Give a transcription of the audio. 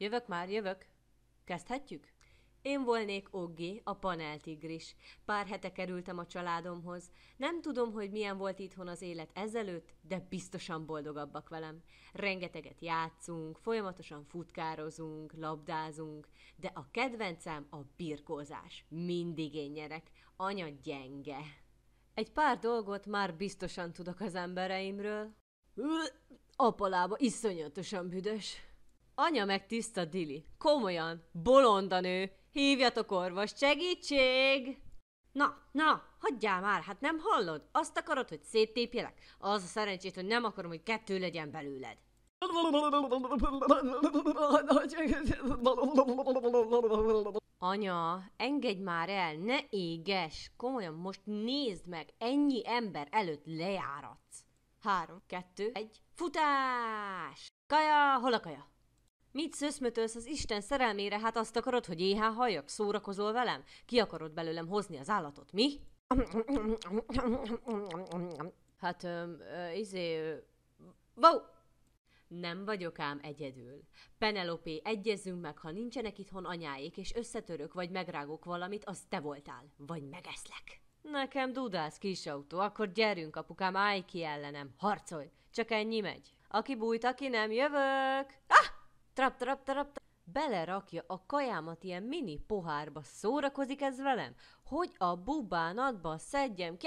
Jövök már, jövök. Kezdhetjük? Én volnék Oggi, a paneltigris. Pár hete kerültem a családomhoz. Nem tudom, hogy milyen volt itthon az élet ezelőtt, de biztosan boldogabbak velem. Rengeteget játszunk, folyamatosan futkározunk, labdázunk, de a kedvencem a birkózás. Mindig én nyerek. Anya gyenge. Egy pár dolgot már biztosan tudok az embereimről. Apalába iszonyatosan büdös. Anya meg tiszta Dili. Komolyan, bolondanő. Hívjatok orvos, segítség! Na, na, hagyjál már, hát nem hallod? Azt akarod, hogy széttépjelek? Az a szerencsét, hogy nem akarom, hogy kettő legyen belőled. Anya, engedj már el, ne éges! Komolyan, most nézd meg, ennyi ember előtt lejáratsz. Három, kettő, egy, futás! Kaja, hol a kaja? Mit szöszmötölsz az Isten szerelmére? Hát azt akarod, hogy éhá halljak? Szórakozol velem? Ki akarod belőlem hozni az állatot, mi? Hát, öm, ö, izé... Bau! Nem vagyok ám egyedül. Penelopé, egyezünk meg, ha nincsenek itthon anyáik, és összetörök vagy megrágok valamit, az te voltál, vagy megeszlek. Nekem dudász autó, akkor gyerünk, apukám, állj ki ellenem, harcolj, csak ennyi megy. Aki bújt, aki nem, jövök! Ah! trap, trap, trap, trap, belerakja a kajámat ilyen mini pohárba, szórakozik ez velem? Hogy a bubánatba szedjem ki?